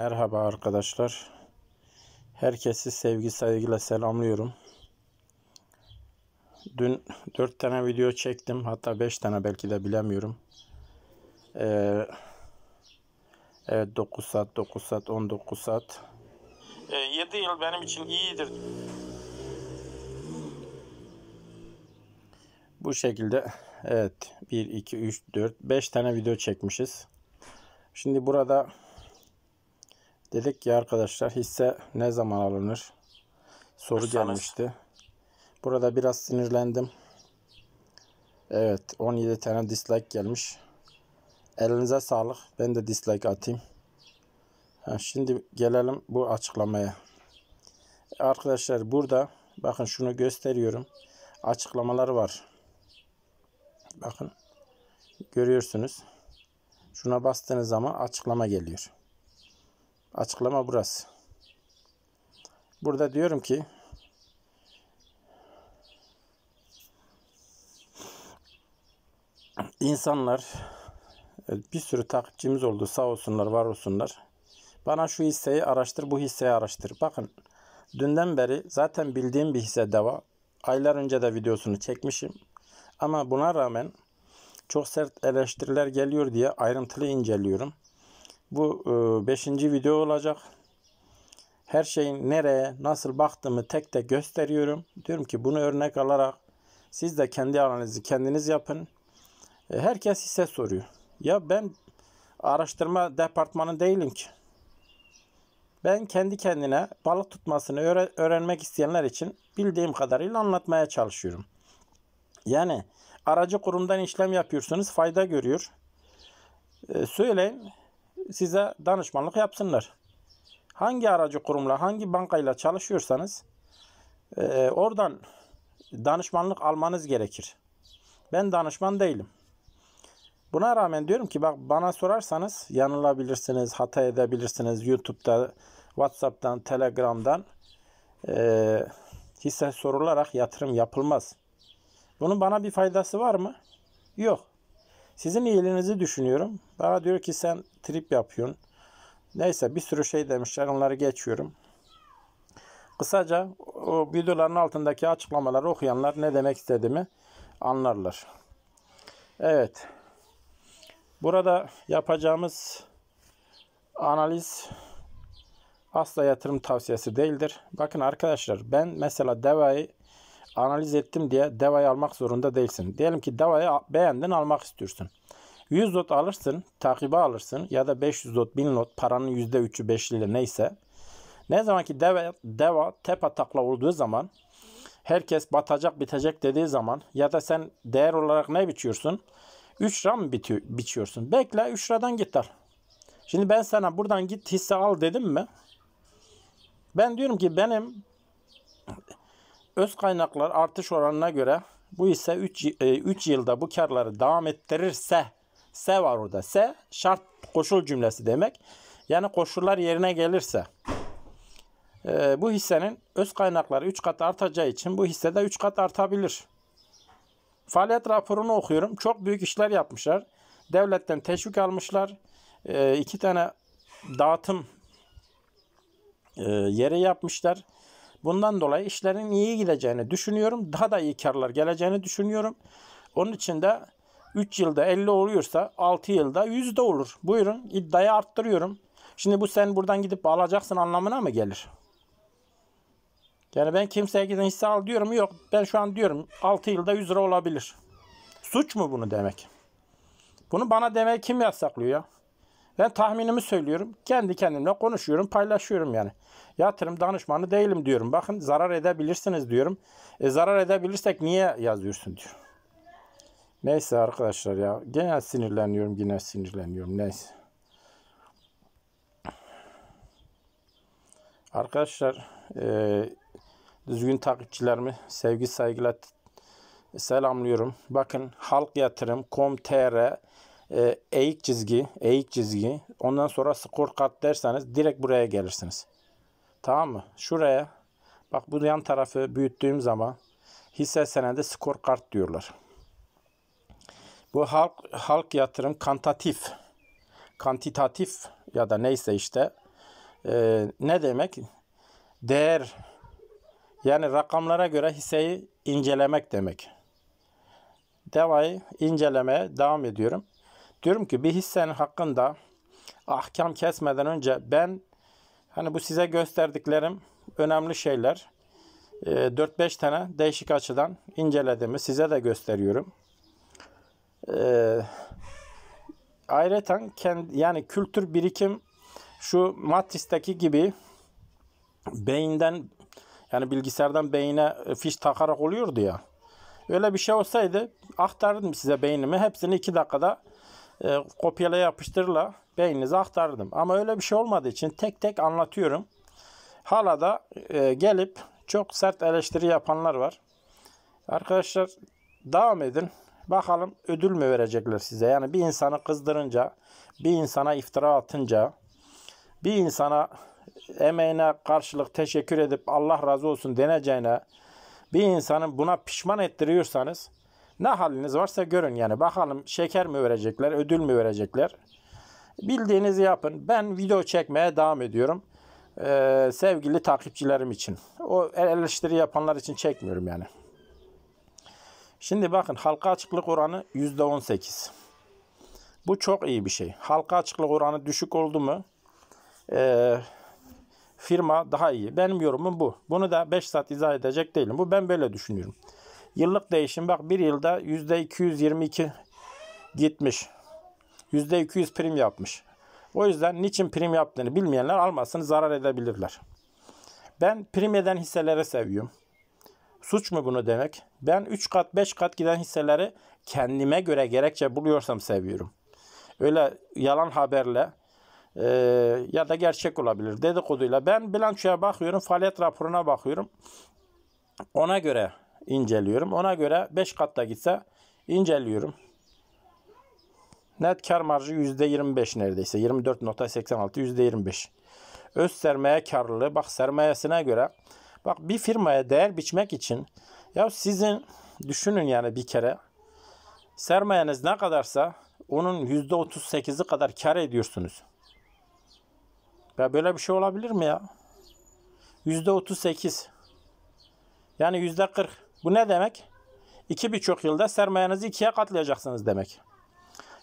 Merhaba arkadaşlar. Herkesi sevgi saygıyla selamlıyorum. Dün 4 tane video çektim. Hatta 5 tane belki de bilemiyorum. Ee, evet 9 saat, 9 saat, 19 saat. E, ee, 7 yıl benim için iyidir. Bu şekilde evet 1, 2, 3, 4, 5 tane video çekmişiz. Şimdi burada Dedik ki arkadaşlar hisse ne zaman alınır? Soru Hırsanız. gelmişti. Burada biraz sinirlendim. Evet 17 tane dislike gelmiş. Elinize sağlık. Ben de dislike atayım. Ha, şimdi gelelim bu açıklamaya. Arkadaşlar burada bakın şunu gösteriyorum. Açıklamalar var. Bakın görüyorsunuz. Şuna bastığınız zaman açıklama geliyor. Açıklama burası. Burada diyorum ki insanlar e, bir sürü takipçimiz oldu. Sağ olsunlar, var olsunlar. Bana şu hisseyi araştır, bu hisseyi araştır. Bakın dünden beri zaten bildiğim bir hisse deva. Aylar önce de videosunu çekmişim. Ama buna rağmen çok sert eleştiriler geliyor diye ayrıntılı inceliyorum. Bu 5. E, video olacak. Her şeyin nereye, nasıl baktığımı tek tek gösteriyorum. Diyorum ki bunu örnek alarak siz de kendi analizi kendiniz yapın. E, herkes hisse soruyor. Ya ben araştırma departmanı değilim ki. Ben kendi kendine balık tutmasını öğre öğrenmek isteyenler için bildiğim kadarıyla anlatmaya çalışıyorum. Yani aracı kurumdan işlem yapıyorsunuz, fayda görüyor. Ee, söyleyin size danışmanlık yapsınlar. Hangi aracı kurumla, hangi bankayla çalışıyorsanız e, oradan danışmanlık almanız gerekir. Ben danışman değilim. Buna rağmen diyorum ki bak bana sorarsanız yanılabilirsiniz, hata edebilirsiniz. YouTube'da, WhatsApp'tan, Telegram'dan e, hisse sorularak yatırım yapılmaz. Bunun bana bir faydası var mı? Yok. Sizin iyiliğinizi düşünüyorum. Bana diyor ki sen trip yapıyorsun. Neyse bir sürü şey demişler onları geçiyorum. Kısaca o videoların altındaki açıklamaları okuyanlar ne demek istediğimi anlarlar. Evet. Burada yapacağımız analiz asla yatırım tavsiyesi değildir. Bakın arkadaşlar ben mesela Deva'yı analiz ettim diye DEVA'yı almak zorunda değilsin. Diyelim ki DEVA'yı beğendin almak istiyorsun. 100 lot alırsın, takibe alırsın ya da 500 lot, 1000 lot paranın %3'ü 5'liyle neyse. Ne zaman ki DEVA, DEVA tepa takla olduğu zaman herkes batacak bitecek dediği zaman ya da sen değer olarak ne biçiyorsun? 3 lira mı bitiyor, biçiyorsun? Bekle 3 liradan git al. Şimdi ben sana buradan git hisse al dedim mi? Ben diyorum ki benim Öz kaynaklar artış oranına göre bu ise 3 e, yılda bu karları devam ettirirse se var orada. Se şart koşul cümlesi demek. Yani koşullar yerine gelirse e, bu hissenin öz kaynakları 3 kat artacağı için bu hisse de 3 kat artabilir. Faaliyet raporunu okuyorum. Çok büyük işler yapmışlar. Devletten teşvik almışlar. E, iki tane dağıtım e, yeri yapmışlar. Bundan dolayı işlerin iyi gideceğini düşünüyorum. Daha da iyi karlar geleceğini düşünüyorum. Onun için de 3 yılda 50 oluyorsa 6 yılda 100 de olur. Buyurun iddiayı arttırıyorum. Şimdi bu sen buradan gidip alacaksın anlamına mı gelir? Yani ben kimseye giden hisse al diyorum yok. Ben şu an diyorum 6 yılda 100 lira olabilir. Suç mu bunu demek? Bunu bana demek kim yasaklıyor ya? Ben tahminimi söylüyorum. Kendi kendimle konuşuyorum, paylaşıyorum yani. Yatırım danışmanı değilim diyorum. Bakın zarar edebilirsiniz diyorum. E, zarar edebilirsek niye yazıyorsun diyor. Neyse arkadaşlar ya. Genel sinirleniyorum, yine sinirleniyorum. Neyse. Arkadaşlar e, düzgün takipçilerimi sevgi saygıyla selamlıyorum. Bakın Halk Yatırım, ee, eğik çizgi, eğik çizgi. Ondan sonra score kart derseniz direkt buraya gelirsiniz. Tamam mı? Şuraya bak bu yan tarafı büyüttüğüm zaman hisse senedi score kart diyorlar. Bu halk halk yatırım kantatif, kantitatif ya da neyse işte e, ne demek? Değer yani rakamlara göre hisseyi incelemek demek. Devayı incelemeye devam ediyorum diyorum ki bir hissenin hakkında ahkam kesmeden önce ben hani bu size gösterdiklerim önemli şeyler. 4-5 ee, tane değişik açıdan incelediğimi size de gösteriyorum. Ee, ayrıca kendi, yani kültür birikim şu Matris'teki gibi beyinden yani bilgisayardan beyine fiş takarak oluyordu ya. Öyle bir şey olsaydı aktardım size beynimi. Hepsini iki dakikada e, kopyala yapıştırla beyninize aktardım. Ama öyle bir şey olmadığı için tek tek anlatıyorum. Hala da e, gelip çok sert eleştiri yapanlar var. Arkadaşlar devam edin. Bakalım ödül mü verecekler size? Yani bir insanı kızdırınca, bir insana iftira atınca, bir insana emeğine karşılık teşekkür edip Allah razı olsun deneceğine, bir insanın buna pişman ettiriyorsanız ne haliniz varsa görün yani. Bakalım şeker mi verecekler, ödül mü verecekler? Bildiğinizi yapın. Ben video çekmeye devam ediyorum. Ee, sevgili takipçilerim için. O eleştiri yapanlar için çekmiyorum yani. Şimdi bakın halka açıklık oranı %18. Bu çok iyi bir şey. Halka açıklık oranı düşük oldu mu e, firma daha iyi. Benim yorumum bu. Bunu da 5 saat izah edecek değilim. Bu ben böyle düşünüyorum. Yıllık değişim bak bir yılda %222 gitmiş. %200 prim yapmış. O yüzden niçin prim yaptığını bilmeyenler almasını zarar edebilirler. Ben prim eden hisseleri seviyorum. Suç mu bunu demek? Ben 3 kat 5 kat giden hisseleri kendime göre gerekçe buluyorsam seviyorum. Öyle yalan haberle e, ya da gerçek olabilir dedikoduyla. Ben bilançoya bakıyorum, faaliyet raporuna bakıyorum. Ona göre inceliyorum. Ona göre 5 katta gitse inceliyorum. Net kar marjı %25 neredeyse. 24.86 %25. Öz sermaye karlılığı bak sermayesine göre bak bir firmaya değer biçmek için ya sizin düşünün yani bir kere sermayeniz ne kadarsa onun %38'i kadar kar ediyorsunuz. Ya böyle bir şey olabilir mi ya? %38 yani %40 bu ne demek? İki birçok yılda sermayenizi ikiye katlayacaksınız demek.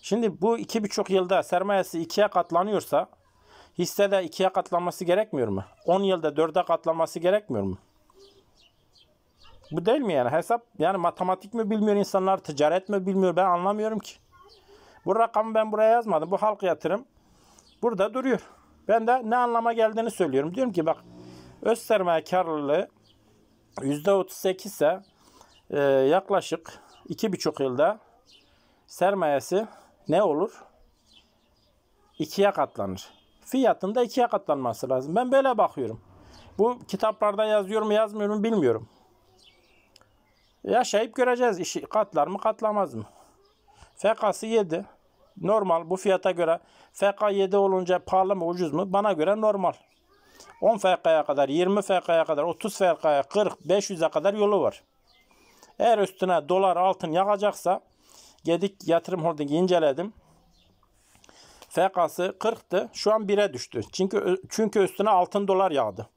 Şimdi bu iki birçok yılda sermayesi ikiye katlanıyorsa hisse de ikiye katlanması gerekmiyor mu? 10 yılda dörde katlanması gerekmiyor mu? Bu değil mi yani? Hesap yani matematik mi bilmiyor insanlar, ticaret mi bilmiyor ben anlamıyorum ki. Bu rakamı ben buraya yazmadım. Bu halk yatırım burada duruyor. Ben de ne anlama geldiğini söylüyorum. Diyorum ki bak öz sermaye karlılığı %38 ise e, yaklaşık 2,5 yılda sermayesi ne olur? 2'ye katlanır. Fiyatında ikiye katlanması lazım. Ben böyle bakıyorum. Bu kitaplarda yazıyor mu yazmıyor mu bilmiyorum. Yaşayıp göreceğiz. işi katlar mı katlamaz mı? FK'sı 7. Normal bu fiyata göre. FK 7 olunca pahalı mı ucuz mu? Bana göre normal. 10 fiyakaya kadar, 20 fiyakaya kadar, 30 fiyakaya, 40, 500'e kadar yolu var. Eğer üstüne dolar, altın yakacaksa Gedik Yatırım Holding'i inceledim. FK'sı 40'tı. Şu an 1'e düştü. Çünkü çünkü üstüne altın dolar yağdı.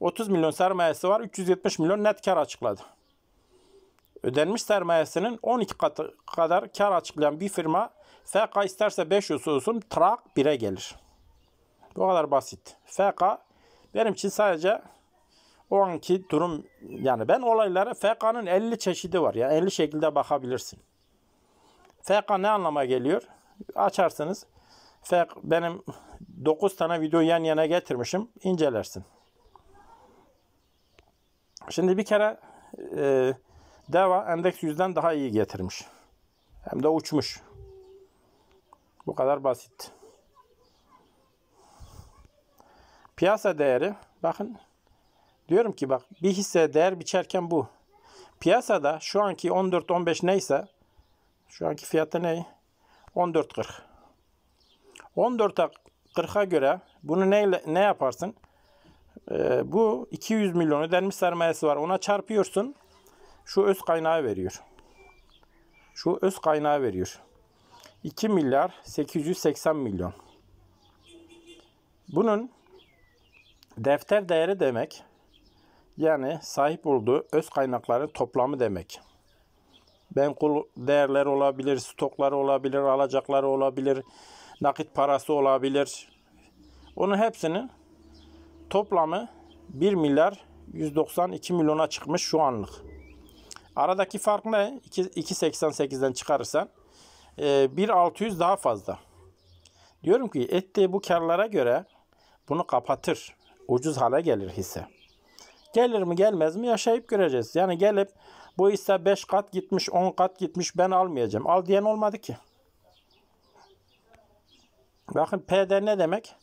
30 milyon sermayesi var. 370 milyon net kar açıkladı. Ödenmiş sermayesinin 12 katı kadar kar açıklayan bir firma FK isterse 500 olsun trak 1'e gelir. Bu kadar basit. FK benim için sadece o anki durum yani ben olaylara FK'nın 50 çeşidi var. Yani 50 şekilde bakabilirsin. FK ne anlama geliyor? Açarsınız. FK, benim 9 tane video yan yana getirmişim. İncelersin. Şimdi bir kere e, DEVA endeks yüzden daha iyi getirmiş. Hem de uçmuş. Bu kadar basit. Piyasa değeri bakın diyorum ki bak bir hisse değer biçerken bu. Piyasada şu anki 14-15 neyse şu anki fiyatı ne? 14.40. 14'a 40'a göre bunu neyle, ne yaparsın? Ee, bu 200 milyon ödenmiş sermayesi var. Ona çarpıyorsun. Şu öz kaynağı veriyor. Şu öz kaynağı veriyor. 2 milyar 880 milyon. Bunun Defter değeri demek yani sahip olduğu öz kaynakların toplamı demek. Menkul değerler olabilir, stokları olabilir, alacakları olabilir, nakit parası olabilir. Onun hepsinin toplamı 1 milyar 192 milyona çıkmış şu anlık. Aradaki fark ne? 2.88'den çıkarırsan 1.600 e, daha fazla. Diyorum ki ettiği bu karlara göre bunu kapatır ucuz hale gelir hisse. Gelir mi gelmez mi yaşayıp göreceğiz. Yani gelip bu hisse 5 kat gitmiş 10 kat gitmiş ben almayacağım. Al diyen olmadı ki. Bakın PD ne demek?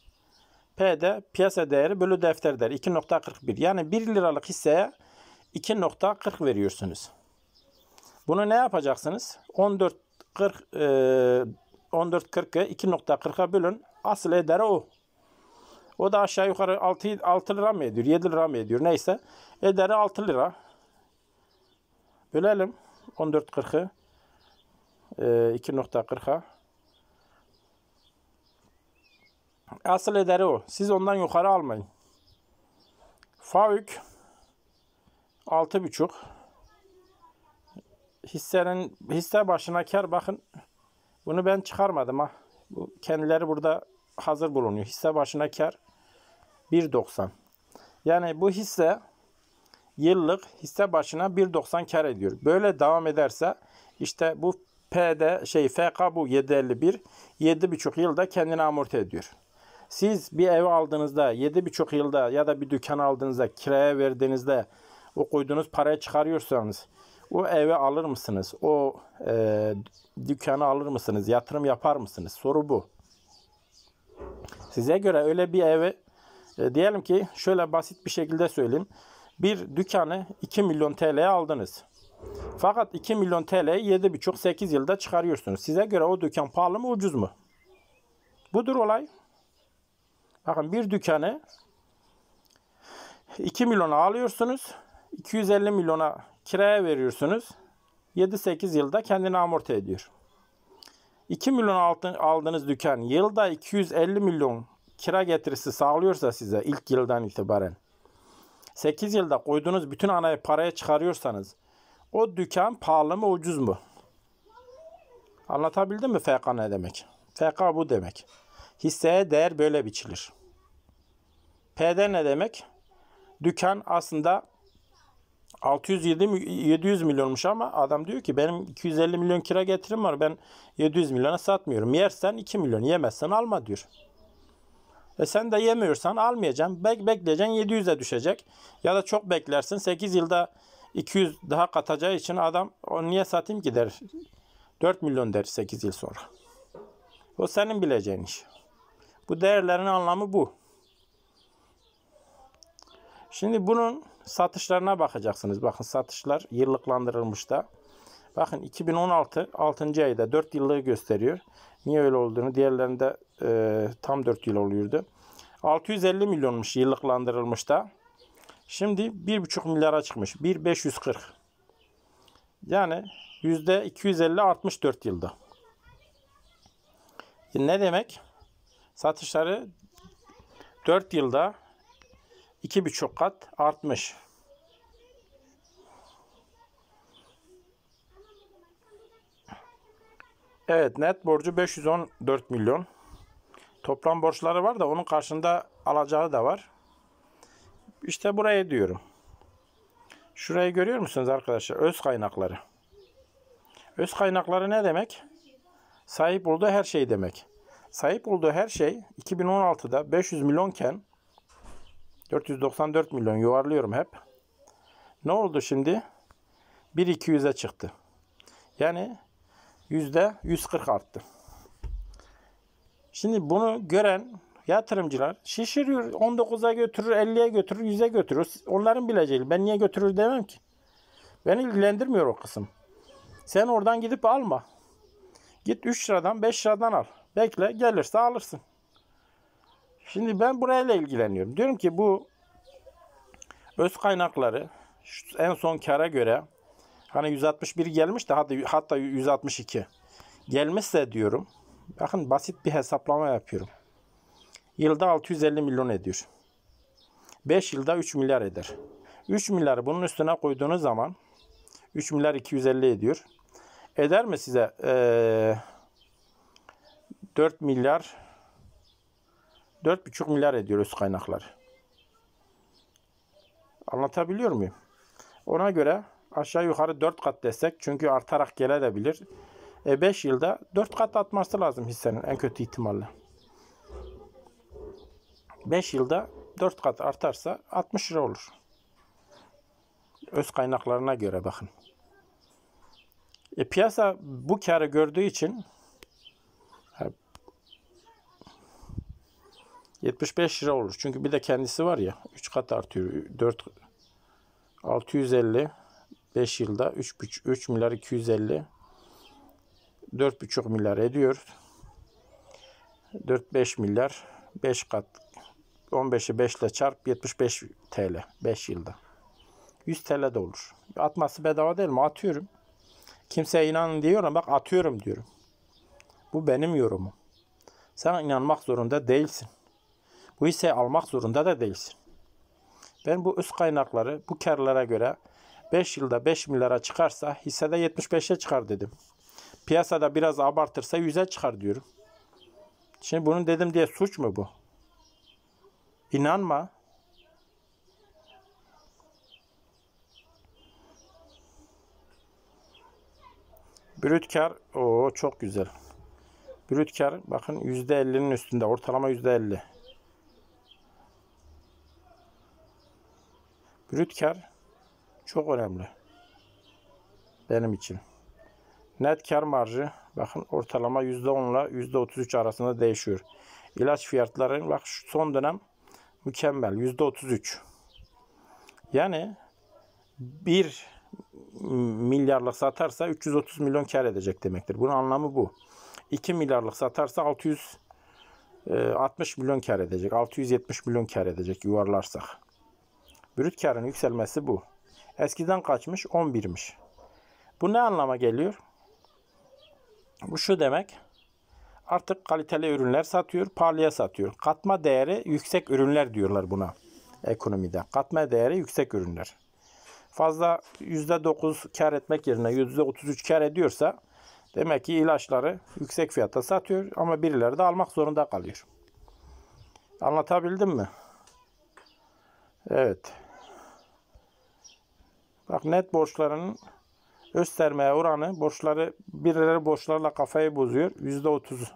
PD piyasa değeri bölü defter değeri 2.41. Yani 1 liralık hisseye 2.40 veriyorsunuz. Bunu ne yapacaksınız? 14.40 e, 14.40'ı 2.40'a bölün. Asıl ederi o. O da aşağı yukarı 6, 6 lira mı ediyor? 7 lira mı ediyor? Neyse. Ederi 6 lira. Bölelim. 14.40'ı. 2.40'a. Ee, Asıl ederi o. Siz ondan yukarı almayın. Faük 6.5 hissenin hisse başına kar bakın bunu ben çıkarmadım ha. Bu kendileri burada hazır bulunuyor. Hisse başına kar 1.90. Yani bu hisse yıllık hisse başına 1.90 kar ediyor. Böyle devam ederse işte bu P'de şey FK bu 751 7,5 yılda kendini amorti ediyor. Siz bir ev aldığınızda 7,5 yılda ya da bir dükkan aldığınızda kiraya verdiğinizde o koyduğunuz parayı çıkarıyorsanız o evi alır mısınız? O e, dükkanı alır mısınız? Yatırım yapar mısınız? Soru bu. Size göre öyle bir evi e, diyelim ki şöyle basit bir şekilde söyleyeyim. Bir dükkanı 2 milyon TL'ye aldınız. Fakat 2 milyon TL'yi 7,5-8 yılda çıkarıyorsunuz. Size göre o dükkan pahalı mı ucuz mu? Budur olay. Bakın bir dükkanı 2 milyona alıyorsunuz. 250 milyona kiraya veriyorsunuz. 7-8 yılda kendini amorti ediyor. 2 milyon altın aldığınız dükkan yılda 250 milyon kira getirisi sağlıyorsa size ilk yıldan itibaren 8 yılda koyduğunuz bütün anayı paraya çıkarıyorsanız o dükkan pahalı mı ucuz mu? Anlatabildim mi FK ne demek? FK bu demek. Hisseye değer böyle biçilir. Pd ne demek? Dükkan aslında 607 700 milyonmuş ama adam diyor ki benim 250 milyon kira getirim var ben 700 milyona satmıyorum. Yersen 2 milyon yemezsen alma diyor. E sen de yemiyorsan almayacaksın. Bek bekleyeceksin 700'e düşecek. Ya da çok beklersin 8 yılda 200 daha katacağı için adam onu niye satayım ki der. 4 milyon der 8 yıl sonra. O senin bileceğin iş. Bu değerlerin anlamı bu. Şimdi bunun satışlarına bakacaksınız. Bakın satışlar yıllıklandırılmış da. Bakın 2016 6. ayda 4 yıllığı gösteriyor. Niye öyle olduğunu diğerlerinde e, tam 4 yıl oluyordu. 650 milyonmuş yıllıklandırılmış da. Şimdi 1,5 milyara çıkmış. 1,540. Yani %250 artmış 4 yılda. Ne demek? Satışları 4 yılda 2,5 kat artmış. Evet net borcu 514 milyon. Toplam borçları var da onun karşında alacağı da var. İşte buraya diyorum. Şurayı görüyor musunuz arkadaşlar? Öz kaynakları. Öz kaynakları ne demek? Sahip olduğu her şey demek. Sahip olduğu her şey 2016'da 500 milyonken 494 milyon yuvarlıyorum hep. Ne oldu şimdi? 1.200'e çıktı. Yani %140 arttı. Şimdi bunu gören yatırımcılar şişiriyor. 19'a götürür, 50'ye götürür, 100'e götürür. Onların bileceği. Ben niye götürür demem ki. Beni ilgilendirmiyor o kısım. Sen oradan gidip alma. Git 3 liradan 5 liradan al. Bekle gelirse alırsın. Şimdi ben burayla ilgileniyorum. Diyorum ki bu öz kaynakları en son kara göre hani 161 gelmiş de hatta, hatta 162 gelmişse diyorum Bakın basit bir hesaplama yapıyorum. Yılda 650 milyon ediyor. 5 yılda 3 milyar eder. 3 milyar bunun üstüne koyduğunuz zaman 3 milyar 250 ediyor. Eder mi size ee, 4 milyar 4,5 milyar ediyor üst kaynaklar. Anlatabiliyor muyum? Ona göre aşağı yukarı 4 kat desek çünkü artarak gelebilir. 5 e, yılda 4 kat atması lazım hissenin en kötü ihtimalle. 5 yılda 4 kat artarsa 60 lira olur. Öz kaynaklarına göre bakın. E, piyasa bu karı gördüğü için 75 lira olur. Çünkü bir de kendisi var ya 3 kat artıyor. 4 650 5 yılda 3 3 milyar 250 4,5 milyar ediyor. 4-5 milyar 5 kat 15'i 5 ile çarp 75 TL 5 yılda. 100 TL de olur. Atması bedava değil mi? Atıyorum. Kimseye inanın diyor bak atıyorum diyorum. Bu benim yorumum. Sen inanmak zorunda değilsin. Bu hisseyi almak zorunda da değilsin. Ben bu üst kaynakları bu karlara göre 5 yılda 5 milyara çıkarsa hissede 75'e çıkar dedim. Piyasada biraz abartırsa 100'e çıkar diyorum. Şimdi bunu dedim diye suç mu bu? İnanma. Brüt o çok güzel. Brüt kar bakın %50'nin üstünde ortalama %50. Brüt kar çok önemli benim için. Net kar marjı bakın ortalama %10 ile %33 arasında değişiyor. İlaç fiyatları bak son dönem mükemmel %33. Yani bir milyarlık satarsa 330 milyon kar edecek demektir. Bunun anlamı bu. 2 milyarlık satarsa 660 e, milyon kar edecek. 670 milyon kar edecek yuvarlarsak. Brüt karın yükselmesi bu. Eskiden kaçmış? 11'miş. Bu ne anlama geliyor? Bu şu demek. Artık kaliteli ürünler satıyor, pahalıya satıyor. Katma değeri yüksek ürünler diyorlar buna ekonomide. Katma değeri yüksek ürünler. Fazla %9 kar etmek yerine %33 kar ediyorsa demek ki ilaçları yüksek fiyata satıyor ama birileri de almak zorunda kalıyor. Anlatabildim mi? Evet. Bak net borçlarının Öz oranı borçları birileri borçlarla kafayı bozuyor. Yüzde otuz.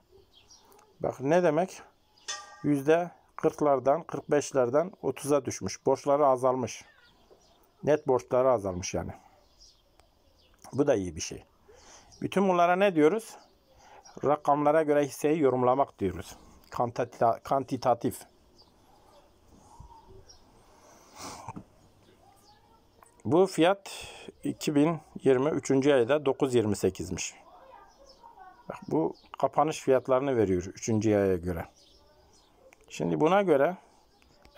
Bak ne demek? Yüzde kırklardan, kırk beşlerden otuza düşmüş. Borçları azalmış. Net borçları azalmış yani. Bu da iyi bir şey. Bütün bunlara ne diyoruz? Rakamlara göre hisseyi yorumlamak diyoruz. Kantita, kantitatif. Bu fiyat 2023. ayda 9.28'miş. Bak bu kapanış fiyatlarını veriyor 3. aya göre. Şimdi buna göre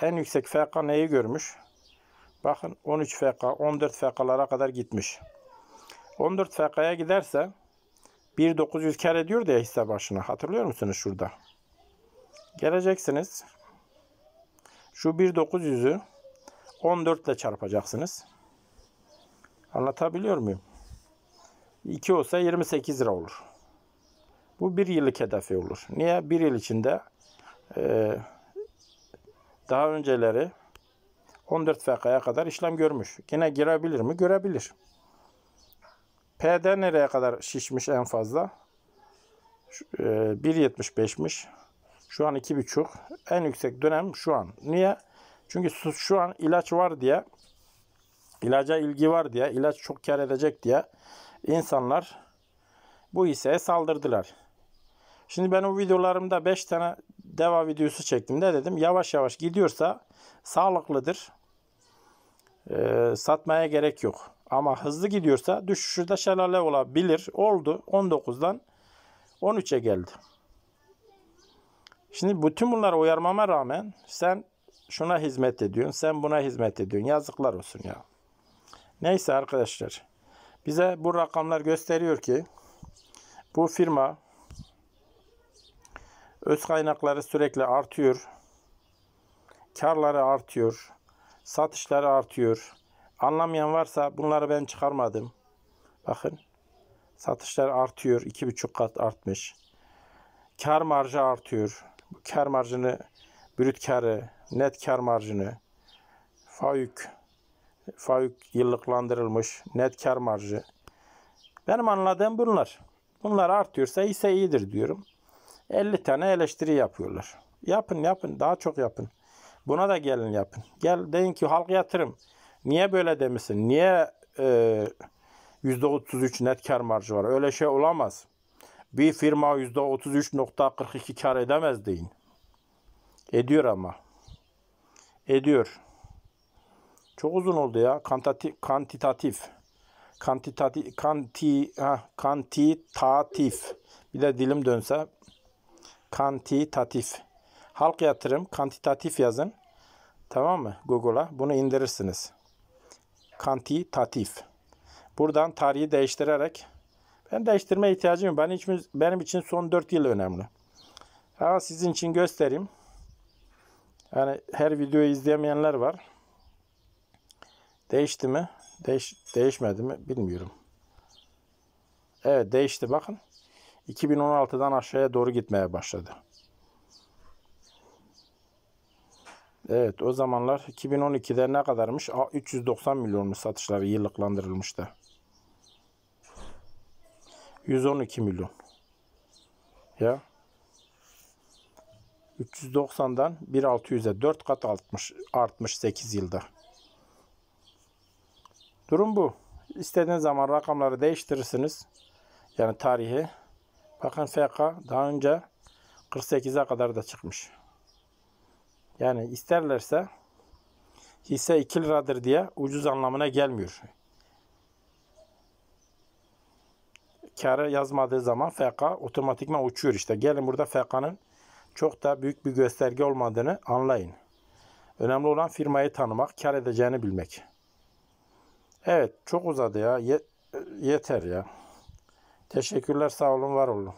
en yüksek FK neyi görmüş? Bakın 13 FK, 14 FK'lara kadar gitmiş. 14 FK'ya giderse 1900 kar ediyor diye hisse başına. Hatırlıyor musunuz şurada? Geleceksiniz. Şu 1900'ü 14 ile çarpacaksınız. Anlatabiliyor muyum? 2 olsa 28 lira olur. Bu bir yıllık hedefi olur. Niye? Bir yıl içinde e, daha önceleri 14 fekaya kadar işlem görmüş. Yine girebilir mi? Görebilir. P'de nereye kadar şişmiş en fazla? E, 1.75'miş. Şu an 2.5. En yüksek dönem şu an. Niye? Çünkü şu an ilaç var diye ilaca ilgi var diye, ilaç çok kar edecek diye insanlar bu hisseye saldırdılar. Şimdi ben o videolarımda 5 tane deva videosu çektim. Ne dedim? Yavaş yavaş gidiyorsa sağlıklıdır. E, satmaya gerek yok. Ama hızlı gidiyorsa düşüşü de şelale olabilir. Oldu. 19'dan 13'e geldi. Şimdi bütün bunları uyarmama rağmen sen şuna hizmet ediyorsun, sen buna hizmet ediyorsun. Yazıklar olsun ya. Neyse arkadaşlar. Bize bu rakamlar gösteriyor ki bu firma öz kaynakları sürekli artıyor. Karları artıyor. Satışları artıyor. Anlamayan varsa bunları ben çıkarmadım. Bakın. Satışlar artıyor. 2,5 kat artmış. Kar marjı artıyor. Bu kar marjını, brüt karı, net kar marjını, faük faik yıllıklandırılmış, net kar marjı. Benim anladığım bunlar. Bunlar artıyorsa ise iyidir diyorum. 50 tane eleştiri yapıyorlar. Yapın yapın daha çok yapın. Buna da gelin yapın. Gel deyin ki halk yatırım. Niye böyle demişsin? Niye e, %33 net kar marjı var? Öyle şey olamaz. Bir firma %33.42 kar edemez deyin. Ediyor ama. Ediyor. Çok uzun oldu ya. Kantati, kantitatif. Kantitatif. Kanti, ha, kantitatif. Bir de dilim dönse. Kantitatif. Halk yatırım. Kantitatif yazın. Tamam mı? Google'a. Bunu indirirsiniz. Kantitatif. Buradan tarihi değiştirerek ben değiştirme ihtiyacım yok. Ben hiç, benim için son 4 yıl önemli. Ama sizin için göstereyim. Yani her videoyu izleyemeyenler var. Değişti mi? Değiş, değişmedi mi? Bilmiyorum. Evet değişti bakın. 2016'dan aşağıya doğru gitmeye başladı. Evet o zamanlar 2012'de ne kadarmış? 390 milyonmuş satışları yıllıklandırılmıştı. 112 milyon. Ya. 390'dan 1.600'e 4 kat artmış, artmış 8 yılda. Durum bu. İstediğiniz zaman rakamları değiştirirsiniz. Yani tarihi. Bakın FK daha önce 48'e kadar da çıkmış. Yani isterlerse hisse 2 liradır diye ucuz anlamına gelmiyor. Karı yazmadığı zaman FK otomatikman uçuyor işte. Gelin burada FK'nın çok da büyük bir gösterge olmadığını anlayın. Önemli olan firmayı tanımak, kar edeceğini bilmek. Evet çok uzadı ya. Ye e, yeter ya. Teşekkürler sağ olun var olun.